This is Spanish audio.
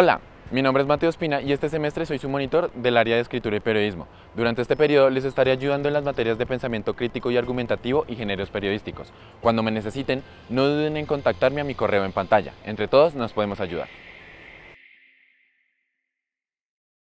Hola, mi nombre es Mateo Espina y este semestre soy su monitor del área de escritura y periodismo. Durante este periodo les estaré ayudando en las materias de pensamiento crítico y argumentativo y géneros periodísticos. Cuando me necesiten, no duden en contactarme a mi correo en pantalla. Entre todos nos podemos ayudar.